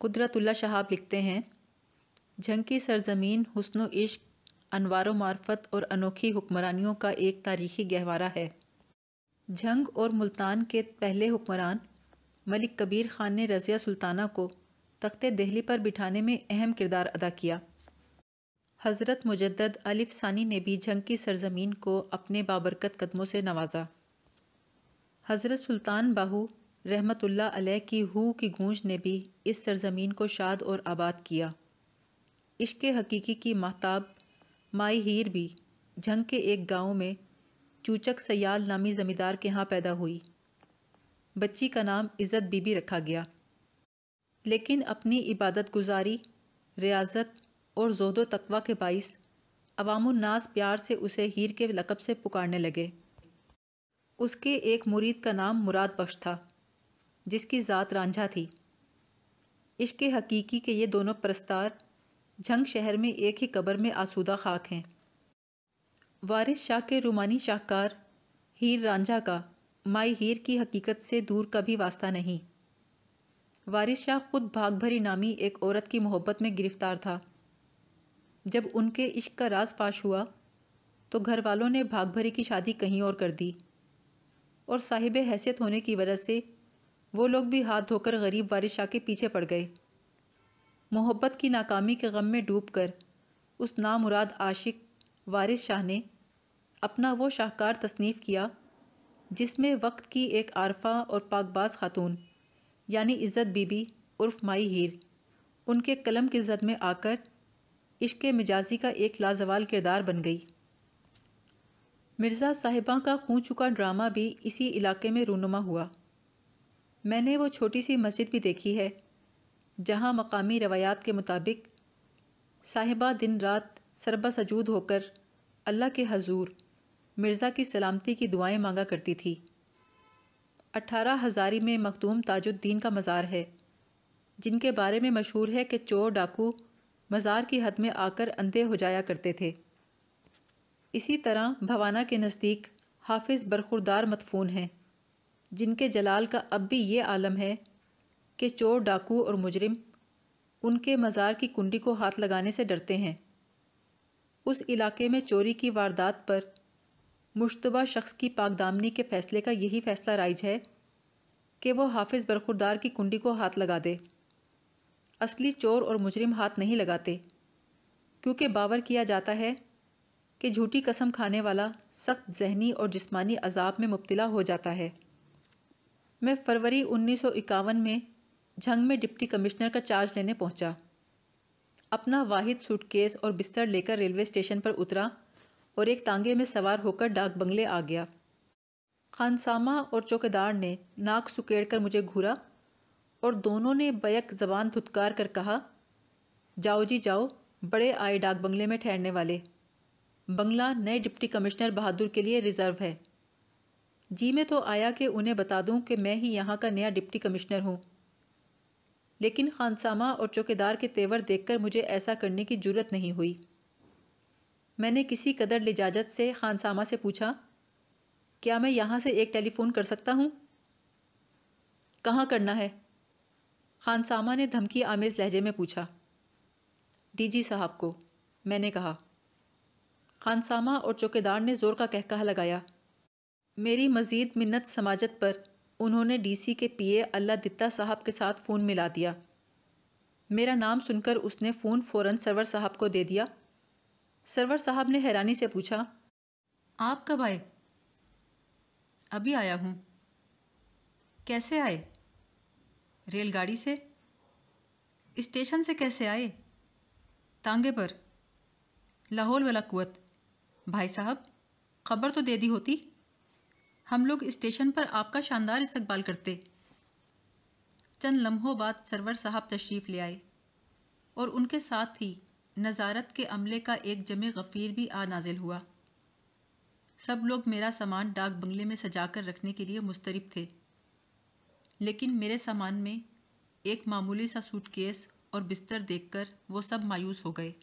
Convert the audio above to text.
कुदरतुल्ला शहाब लिखते हैं झंग की सरजमीन हसन इश्क अनवार मार्फत और अनोखी हुक्मरानियों का एक तारीखी गहवारा है झंग और मुल्तान के पहले हुक्मरान मलिक कबीर खान ने रज़िया सुल्ताना को तख्त दिल्ली पर बिठाने में अहम किरदार अदा किया हज़रत मुजद्दद अलिफ सानी ने भी झंग की सरजमीन को अपने बाबरकत कदमों से नवाजा हज़रत सुल्तान बाहू रहमतुल्ला अलैह की हु की गूंज ने भी इस सरजमीन को शाद और आबाद किया इश्क हकीकी की महताब माई हीर भी झंग के एक गांव में चूचक सयाल नामी ज़मींदार के यहाँ पैदा हुई बच्ची का नाम इज़्ज़त बीबी रखा गया लेकिन अपनी इबादत गुजारी रियाजत और जोदो तकवा के बाइस अवामनास प्यार से उसे हीर के लकब से पुकारने लगे उसके एक मुरीद का नाम मुराद बख्श था जिसकी ज़ात रांझा थी इश्क हकीकी के ये दोनों प्रस्तार झंग शहर में एक ही कब्र में आसूदा खाक हैं वारिस शाह के रूमानी शाहकार हीर रांझा का माई हीर की हकीकत से दूर कभी वास्ता नहीं वारिस शाह खुद भाग भरी नामी एक औरत की मोहब्बत में गिरफ्तार था जब उनके इश्क का राज फाश हुआ तो घर वालों ने भाग भरी की शादी कहीं और कर दी और साहिब हैसियत होने की वजह से वो लोग भी हाथ धोकर गरीब वारिश शाह के पीछे पड़ गए मोहब्बत की नाकामी के गम में डूब कर उस नामुराद आशिक वारिस शाह ने अपना वो शाहकार तसनीफ़ किया जिसमें वक्त की एक आरफा और पाकबाज खातून यानी इज़्ज़त बीबी उर्फ माई हीर उनके कलम की जद में आकर इश्क मिजाजी का एक लाजवाल किरदार बन गई मिर्ज़ा साहिबा का खूँ चुका ड्रामा भी इसी इलाके में रूनुमा हुआ मैंने वो छोटी सी मस्जिद भी देखी है जहाँ मकामी रवायात के मुताबिक साहिबा दिन रात सरबा सजूद होकर अल्लाह के हजूर मिर्ज़ा की सलामती की दुआएं मांगा करती थी अठारह हज़ारी में मखदूम ताजुद्दीन का मज़ार है जिनके बारे में मशहूर है कि चोर डाकू मज़ार की हद में आकर अंधे हो जाया करते थे इसी तरह भवाना के नज़दीक हाफिज़ बरखुरदार मदफून हैं जिनके जलाल का अब भी ये आलम है कि चोर डाकू और मुजरिम उनके मज़ार की कुंडी को हाथ लगाने से डरते हैं उस इलाके में चोरी की वारदात पर मुशतबा शख्स की पाकदामनी के फ़ैसले का यही फ़ैसला राइज है कि वो हाफिज़ बरखुरदार की कुंडी को हाथ लगा दे असली चोर और मुजरिम हाथ नहीं लगाते क्योंकि बावर किया जाता है कि झूठी कसम खाने वाला सख्त जहनी और जिस्मानी अजाब में मुबतला हो जाता है मैं फरवरी उन्नीस में झंग में डिप्टी कमिश्नर का चार्ज लेने पहुंचा। अपना वाहिद सूटकेस और बिस्तर लेकर रेलवे स्टेशन पर उतरा और एक तांगे में सवार होकर डाक बंगले आ गया खानसामा और चौकीदार ने नाक सुकेड़ कर मुझे घूरा और दोनों ने बैक जबान धुतकार कर कहा जाओ जी जाओ बड़े आए डाक बंगले में ठहरने वाले बंगला नए डिप्टी कमिश्नर बहादुर के लिए रिजर्व है जी में तो आया कि उन्हें बता दूं कि मैं ही यहाँ का नया डिप्टी कमिश्नर हूँ लेकिन खानसामा और चौकीदार के तेवर देखकर मुझे ऐसा करने की जरूरत नहीं हुई मैंने किसी कदर लिजाजत से खानसामा से पूछा क्या मैं यहाँ से एक टेलीफ़ोन कर सकता हूँ कहाँ करना है खानसामा ने धमकी आमेज़ लहजे में पूछा डीजी साहब को मैंने कहा खानसामा और चौकीदार ने ज़ोर का कहकहा लगाया मेरी मज़ीद मिन्नत समाजत पर उन्होंने डीसी के पीए अल्लादित्ता साहब के साथ फ़ोन मिला दिया मेरा नाम सुनकर उसने फ़ोन फ़ौरन सरवर साहब को दे दिया सरवर साहब ने हैरानी से पूछा आप कब आए अभी आया हूँ कैसे आए रेलगाड़ी से स्टेशन से कैसे आए तांगे पर लाहौल वाला कुत भाई साहब खबर तो दे दी होती हम लोग स्टेशन पर आपका शानदार इस्तकबाल करते चंद लम्हों बाद सरवर साहब तशरीफ़ ले आए और उनके साथ ही नज़ारत के अमले का एक जमे गफ़ीर भी आ नाजिल हुआ सब लोग मेरा सामान डाक बंगले में सजा कर रखने के लिए मुस्तरब थे लेकिन मेरे सामान में एक मामूली सा सूटकेस और बिस्तर देखकर वो सब मायूस हो गए